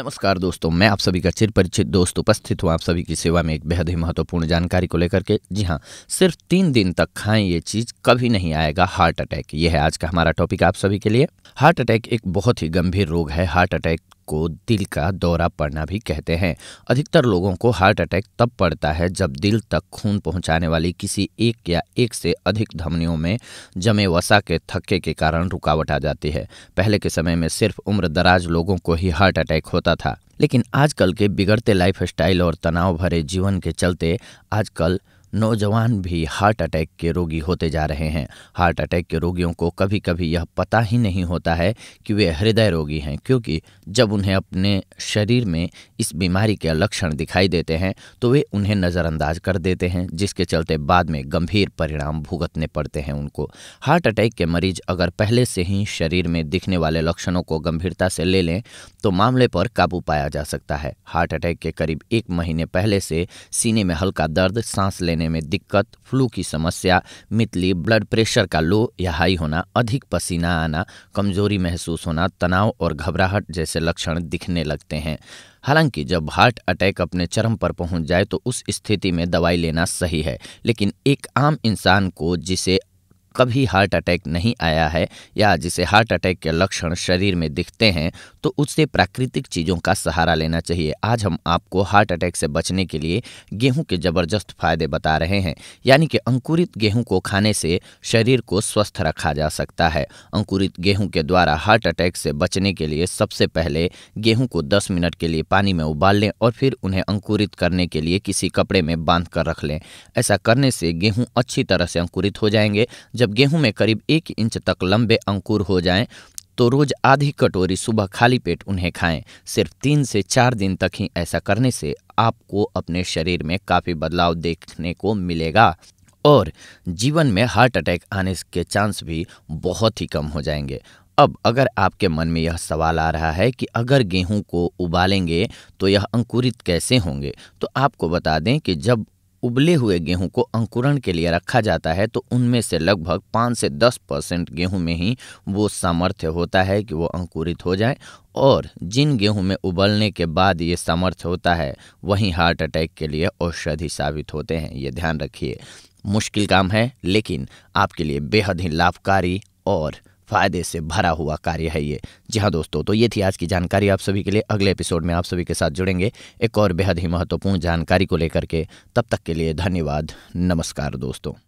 नमस्कार दोस्तों मैं आप सभी का चिर परिचित दोस्त उपस्थित हूँ आप सभी की सेवा में एक बेहद ही महत्वपूर्ण जानकारी को लेकर के जी हाँ सिर्फ तीन दिन तक खाएं ये चीज़ कभी नहीं आएगा हार्ट अटैक ये है आज का हमारा टॉपिक आप सभी के लिए हार्ट अटैक एक बहुत ही गंभीर रोग है हार्ट अटैक को दिल का दौरा पड़ना भी कहते हैं अधिकतर लोगों को हार्ट अटैक तब पड़ता है जब दिल तक खून पहुंचाने वाली किसी एक या एक से अधिक धमनियों में जमे वसा के थक्के के कारण रुकावट आ जाती है पहले के समय में सिर्फ उम्र दराज लोगों को ही हार्ट अटैक होता था लेकिन आजकल के बिगड़ते लाइफ और तनाव भरे जीवन के चलते आजकल नौजवान भी हार्ट अटैक के रोगी होते जा रहे हैं हार्ट अटैक के रोगियों को कभी कभी यह पता ही नहीं होता है कि वे हृदय रोगी हैं क्योंकि जब उन्हें अपने शरीर में इस बीमारी के लक्षण दिखाई देते हैं तो वे उन्हें नज़रअंदाज कर देते हैं जिसके चलते बाद में गंभीर परिणाम भुगतने पड़ते हैं उनको हार्ट अटैक के मरीज अगर पहले से ही शरीर में दिखने वाले लक्षणों को गंभीरता से ले लें तो मामले पर काबू पाया जा सकता है हार्ट अटैक के करीब एक महीने पहले से सीने में हल्का दर्द सांस लेने लेने में दिक्कत फ्लू की समस्या मितली ब्लड प्रेशर का लो या हाई होना अधिक पसीना आना कमजोरी महसूस होना तनाव और घबराहट जैसे लक्षण दिखने लगते हैं हालांकि जब हार्ट अटैक अपने चरम पर पहुंच जाए तो उस स्थिति में दवाई लेना सही है लेकिन एक आम इंसान को जिसे कभी हार्ट अटैक नहीं आया है या जिसे हार्ट अटैक के लक्षण शरीर में दिखते हैं तो उससे प्राकृतिक चीज़ों का सहारा लेना चाहिए आज हम आपको हार्ट अटैक से बचने के लिए गेहूं के ज़बरदस्त फायदे बता रहे हैं यानी कि अंकुरित गेहूं को खाने से शरीर को स्वस्थ रखा जा सकता है अंकुरित गेहूं के द्वारा हार्ट अटैक से बचने के लिए सबसे पहले गेहूं को दस मिनट के लिए पानी में उबाल लें और फिर उन्हें अंकुरित करने के लिए किसी कपड़े में बांध कर रख लें ऐसा करने से गेहूँ अच्छी तरह से अंकुरित हो जाएंगे जब जब गेहूं में करीब एक इंच तक लंबे अंकुर हो जाएं तो रोज आधी कटोरी सुबह खाली पेट उन्हें खाएं सिर्फ तीन से चार दिन तक ही ऐसा करने से आपको अपने शरीर में काफ़ी बदलाव देखने को मिलेगा और जीवन में हार्ट अटैक आने के चांस भी बहुत ही कम हो जाएंगे अब अगर आपके मन में यह सवाल आ रहा है कि अगर गेहूं को उबालेंगे तो यह अंकुरित कैसे होंगे तो आपको बता दें कि जब उबले हुए गेहूं को अंकुरण के लिए रखा जाता है तो उनमें से लगभग पाँच से दस परसेंट गेहूँ में ही वो सामर्थ्य होता है कि वो अंकुरित हो जाए और जिन गेहूं में उबलने के बाद ये सामर्थ्य होता है वहीं हार्ट अटैक के लिए औषधि साबित होते हैं ये ध्यान रखिए मुश्किल काम है लेकिन आपके लिए बेहद ही लाभकारी और फायदे से भरा हुआ कार्य है ये जी हाँ दोस्तों तो ये थी आज की जानकारी आप सभी के लिए अगले एपिसोड में आप सभी के साथ जुड़ेंगे एक और बेहद ही महत्वपूर्ण जानकारी को लेकर के तब तक के लिए धन्यवाद नमस्कार दोस्तों